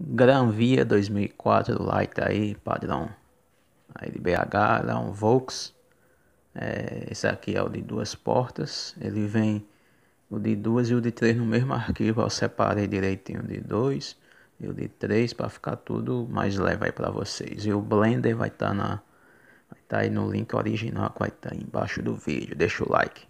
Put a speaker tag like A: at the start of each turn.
A: Gran Via 2004 Light aí, padrão aí de BH, lá um Volks. É, esse aqui é o de duas portas, ele vem o de duas e o de três no mesmo arquivo, eu separei direitinho o de dois e o de três para ficar tudo mais leve aí para vocês. E o Blender vai estar tá na vai tá aí no link original que vai estar tá embaixo do vídeo. Deixa o like.